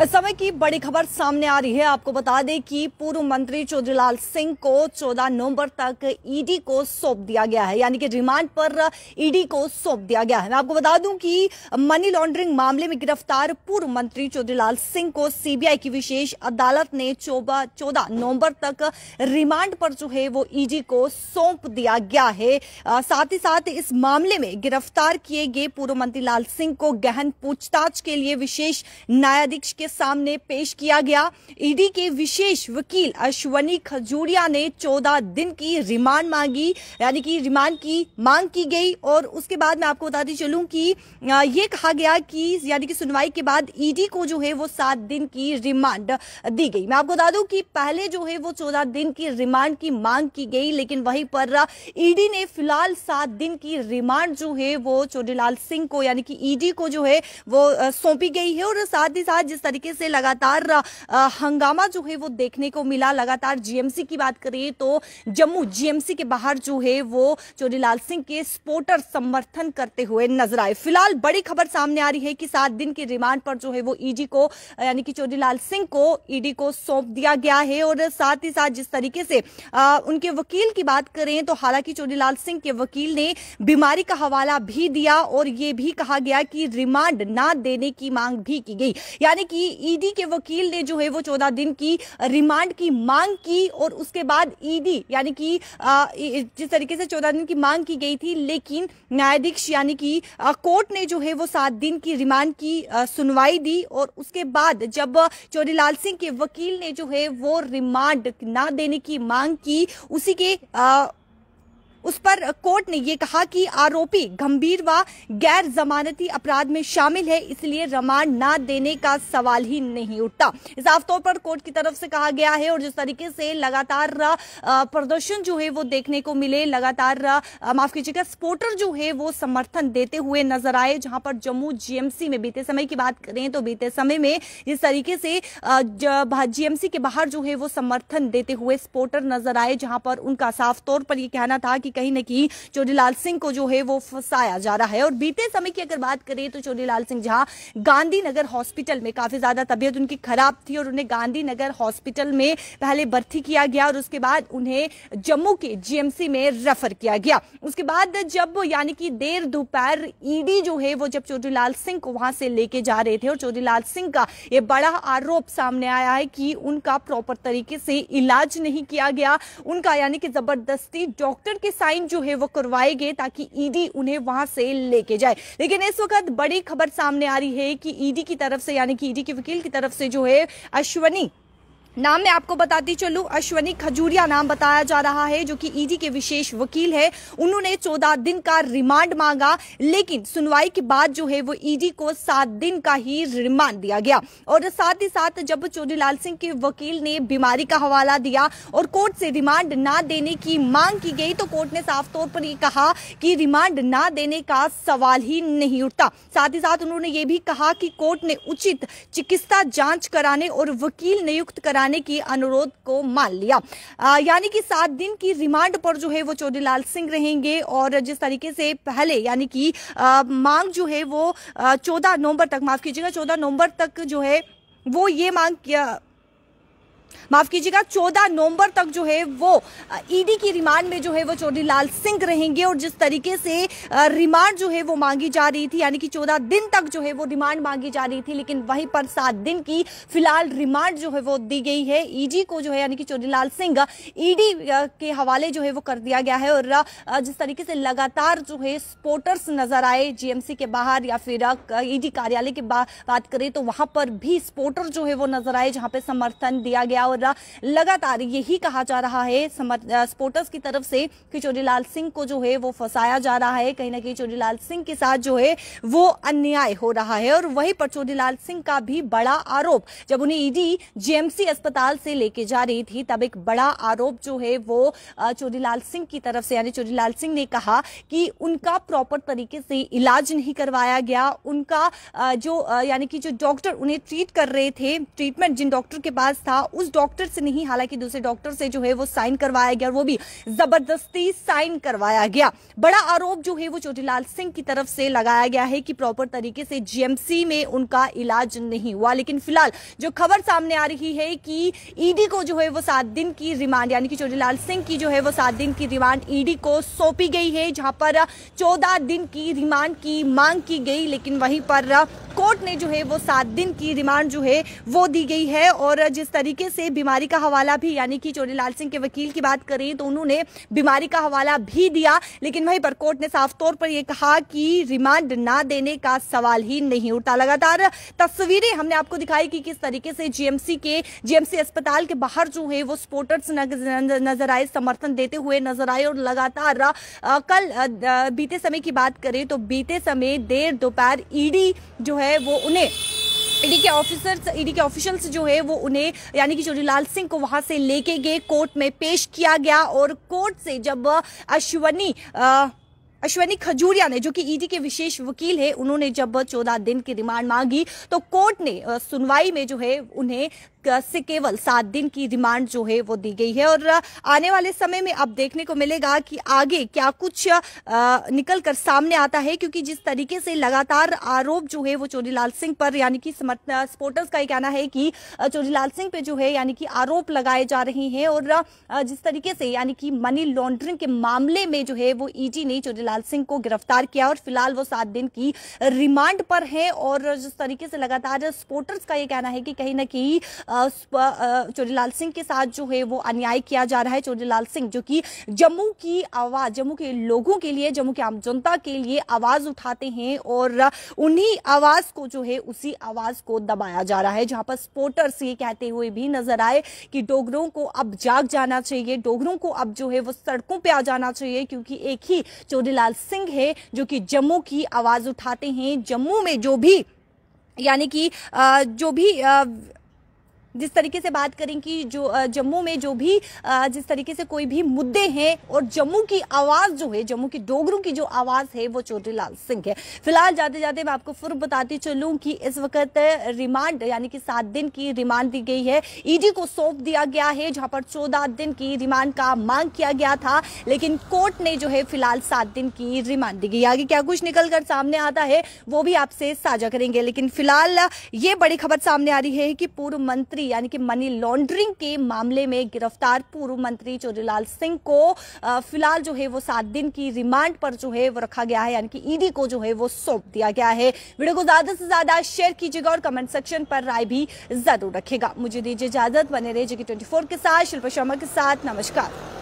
इस समय की बड़ी खबर सामने आ रही है आपको बता दें कि पूर्व मंत्री चौधरीलाल सिंह को 14 नवंबर तक ईडी को सौंप दिया गया है यानी कि रिमांड पर ईडी को सौंप दिया गया है मैं आपको बता दूं कि मनी लॉन्ड्रिंग मामले में गिरफ्तार पूर्व मंत्री चौधरीलाल सिंह को सीबीआई की विशेष अदालत ने चौदह नवंबर तक रिमांड पर जो है वो ईडी को सौंप दिया गया है साथ ही साथ इस मामले में गिरफ्तार किए गए पूर्व मंत्री लाल सिंह को गहन पूछताछ के लिए विशेष न्यायाधीश के सामने पेश किया गया ईडी के विशेष वकील अश्वनी खजूरिया ने 14 दिन की रिमांड मांगी यानी कि रिमांड की मांग की गई और उसके बाद मैं आपको बताती चलूं कि ये कहा गया कि यानी कि सुनवाई के बाद ईडी को जो है वो सात दिन की रिमांड दी गई मैं आपको बता दूं कि पहले जो है वो चौदह दिन की रिमांड की मांग की गई लेकिन वहीं पर ईडी ने फिलहाल सात दिन की रिमांड जो है वो चौधरीलाल सिंह को यानी कि ईडी को जो है वो सौंपी गई है और साथ ही साथ जिस तरह तरीके से लगातार हंगामा जो है वो देखने को मिला लगातार जीएमसी की बात करें तो जम्मू जीएमसी के बाहर जो है वो चोरीलाल सिंह के स्पोर्टर समर्थन करते हुए नजर आए फिलहाल बड़ी खबर सामने आ रही है कि सात दिन के रिमांड पर जो है वो ईडी e को यानी कि चोरीलाल सिंह को ईडी e को सौंप दिया गया है और साथ ही साथ जिस तरीके से उनके वकील की बात करें तो हालांकि चोरीलाल सिंह के वकील ने बीमारी का हवाला भी दिया और ये भी कहा गया कि रिमांड ना देने की मांग भी की गई यानी कि की ईडी के वकील ने जो है वो चौदह दिन की रिमांड की मांग की और उसके बाद ईडी यानी कि जिस तरीके से चौदह दिन की मांग की गई थी लेकिन न्यायाधीश यानी कि कोर्ट ने जो है वो सात दिन की रिमांड की सुनवाई दी और उसके बाद जब चौधरी लाल सिंह के वकील ने जो है वो रिमांड ना देने की मांग की उसी के आ, उस पर कोर्ट ने ये कहा कि आरोपी गंभीर व गैर जमानती अपराध में शामिल है इसलिए रिमांड ना देने का सवाल ही नहीं उठता इस तौर पर कोर्ट की तरफ से कहा गया है और जिस तरीके से लगातार प्रदर्शन जो है वो देखने को मिले लगातार माफ कीजिएगा स्पोर्टर जो है वो समर्थन देते हुए नजर आए जहां पर जम्मू जीएमसी में बीते समय की बात करें तो बीते समय में जिस तरीके से जीएमसी के बाहर जो है वो समर्थन देते हुए स्पोर्टर नजर आए जहां पर उनका साफ तौर पर यह कहना था कि कहीं ना कहीं चौधरीलाल सिंह को जो है वो फंसाया जा रहा है और बीते समय की अगर बात करें तो चौधरीलाल सिंह झा गांधीनगर हॉस्पिटल में काफी ज्यादा तबियत उनकी खराब थी और उन्हें गांधीनगर हॉस्पिटल में पहले भर्ती किया गया और उसके बाद उन्हें जम्मू के जीएमसी में रेफर किया गया उसके बाद जब यानी कि देर दोपहर ईडी जो है वो जब चौधरीलाल सिंह को वहां से लेके जा रहे थे और चौधरीलाल सिंह का ये बड़ा आरोप सामने आया है कि उनका प्रॉपर तरीके से इलाज नहीं किया गया उनका यानी कि जबरदस्ती डॉक्टर के साइन जो है वो करवाएंगे ताकि ईडी e उन्हें वहां से लेके जाए लेकिन इस वक्त बड़ी खबर सामने आ रही है कि ईडी e की तरफ से यानी कि ईडी e के वकील की तरफ से जो है अश्वनी नाम मैं आपको बताती चलूं अश्वनी खजूरिया नाम बताया जा रहा है जो कि ईडी के विशेष वकील है उन्होंने चौदह दिन का रिमांड मांगा लेकिन सुनवाई के बाद जो है वो ईडी को सात दिन का ही रिमांड दिया गया और साथ ही साथ जब लाल सिंह के वकील ने बीमारी का हवाला दिया और कोर्ट से रिमांड ना देने की मांग की गई तो कोर्ट ने साफ तौर पर यह कहा कि रिमांड ना देने का सवाल ही नहीं उठता साथ ही साथ उन्होंने ये भी कहा कि कोर्ट ने उचित चिकित्सा जांच कराने और वकील नियुक्त कराने कराने की अनुरोध को मान लिया यानी कि सात दिन की रिमांड पर जो है वो चौधरीलाल सिंह रहेंगे और जिस तरीके से पहले यानी कि मांग जो है वो चौदह नवंबर तक माफ कीजिएगा चौदह नवंबर तक जो है वो ये मांग किया माफ कीजिएगा चौदह नवंबर तक जो है वो ईडी e की रिमांड में जो है वो चौधरी लाल सिंह रहेंगे और जिस तरीके से रिमांड जो है वो मांगी जा रही थी यानी कि चौदह दिन तक जो है वो रिमांड मांगी जा रही थी लेकिन वहीं पर सात दिन की फिलहाल रिमांड जो है वो दी गई है ईडी e को जो है यानी कि चौधरी लाल सिंह ईडी e के हवाले जो है वो कर दिया गया है और जिस तरीके से लगातार जो है स्पोर्टर्स नजर आए जीएमसी के बाहर या फिर ईडी कार्यालय की बात करें तो वहां पर भी स्पोर्टर जो है वो नजर आए जहां पर समर्थन दिया गया गया और लगातार यही कहा जा रहा है सपोर्टर्स की तरफ से कि चोरीलाल सिंह को जो है वो फंसाया जा रहा है कहीं ना कहीं चोरीलाल सिंह के साथ जो है वो अन्याय हो रहा है और वहीं पर चोरीलाल सिंह का भी बड़ा आरोप जब उन्हें ईडी e जेएमसी अस्पताल से लेके जा रही थी तब एक बड़ा आरोप जो है वो चोरीलाल सिंह की तरफ से यानी चोरीलाल सिंह ने कहा कि उनका प्रॉपर तरीके से इलाज नहीं करवाया गया उनका जो यानी कि जो डॉक्टर उन्हें ट्रीट कर रहे थे ट्रीटमेंट जिन डॉक्टर के पास था उस डॉक्टर से नहीं हालांकि दूसरे डॉक्टर से जो है वो साइन करवाया गया वो भी जबरदस्ती साइन करवाया गया बड़ा आरोप जो है वो चोटीलाल सिंह की तरफ से लगाया गया है कि प्रॉपर तरीके से जीएमसी में उनका इलाज नहीं हुआ लेकिन फिलहाल जो खबर सामने आ रही है कि ईडी e को जो है वो सात दिन की रिमांड यानी कि चोटीलाल सिंह की जो है वो सात दिन की रिमांड ईडी e को सौंपी गई है जहां पर चौदह दिन की रिमांड की मांग की गई लेकिन वहीं पर कोर्ट ने जो है वो सात दिन की रिमांड जो है वो दी गई है और जिस तरीके से से बीमारी का हवाला भी यानी कि चोरी लाल सिंह के वकील की बात करें तो उन्होंने बीमारी का हवाला भी दिया लेकिन वहीं पर कोर्ट ने साफ तौर पर यह कहा कि रिमांड ना देने का सवाल ही नहीं उठता लगातार तस्वीरें हमने आपको दिखाई कि किस तरीके से जीएमसी के जीएमसी अस्पताल के बाहर जो है वो स्पोर्टर्स नजर आए समर्थन देते हुए नजर आए और लगातार कल बीते समय की बात करें तो बीते समय देर दोपहर ईडी जो है वो उन्हें ईडी के ऑफिसर्स ईडी के ऑफिशियल्स जो है वो उन्हें यानी कि चोरीलाल सिंह को वहां से लेके गए कोर्ट में पेश किया गया और कोर्ट से जब अश्वनी आ, अश्वनी खजूरिया ने जो कि ईडी के विशेष वकील है उन्होंने जब चौदह दिन की रिमांड मांगी तो कोर्ट ने सुनवाई में जो है उन्हें से केवल सात दिन की रिमांड जो है वो दी गई है और आने वाले समय में अब देखने को मिलेगा कि आगे क्या कुछ निकल कर सामने आता है क्योंकि जिस तरीके से लगातार आरोप जो है वो चोरीलाल सिंह पर यानी कि समर्थन सपोर्टर्स का ये कहना है कि चोरीलाल सिंह पे जो है यानी कि आरोप लगाए जा रहे हैं और जिस तरीके से यानी कि मनी लॉन्ड्रिंग के मामले में जो है वो ईडी e ने चोरीलाल सिंह को गिरफ्तार किया और फिलहाल वो सात दिन की रिमांड पर है और जिस तरीके से लगातार सपोर्टर्स का ये कहना है कि कहीं ना कहीं लाल सिंह के साथ जो है वो अन्याय किया जा रहा है लाल सिंह जो कि जम्मू की आवाज जम्मू के लोगों के लिए जम्मू की आम जनता के लिए आवाज उठाते हैं और उन्हीं आवाज को जो है उसी आवाज को दबाया जा रहा है जहां पर स्पोर्टर्स ये कहते हुए भी नजर आए कि डोगरों को अब जाग जाना चाहिए डोगरों को अब जो है वो सड़कों पर आ जाना चाहिए क्योंकि एक ही चौधरीलाल सिंह है जो कि जम्मू की आवाज उठाते हैं जम्मू में जो भी यानी कि जो भी जिस तरीके से बात करें कि जो जम्मू में जो भी जिस तरीके से कोई भी मुद्दे हैं और जम्मू की आवाज़ जो है जम्मू की डोगरों की जो आवाज़ है वो चौधरी लाल सिंह है फिलहाल जाते जाते मैं आपको फुर बताती चलूं कि इस वक्त रिमांड यानी कि सात दिन की रिमांड दी गई है ईडी को सौंप दिया गया है जहां पर चौदह दिन की रिमांड का मांग किया गया था लेकिन कोर्ट ने जो है फिलहाल सात दिन की रिमांड दी गई आगे क्या कुछ निकल कर सामने आता है वो भी आपसे साझा करेंगे लेकिन फिलहाल ये बड़ी खबर सामने आ रही है कि पूर्व मंत्री धोखाधड़ी यानी कि मनी लॉन्ड्रिंग के मामले में गिरफ्तार पूर्व मंत्री चोरीलाल सिंह को फिलहाल जो है वो सात दिन की रिमांड पर जो है वो रखा गया है यानी कि ईडी को जो है वो सौंप दिया गया है वीडियो को ज्यादा से ज्यादा शेयर कीजिएगा और कमेंट सेक्शन पर राय भी जरूर रखेगा मुझे दीजिए इजाजत बने रहे जी के साथ शिल्पा शर्मा के साथ नमस्कार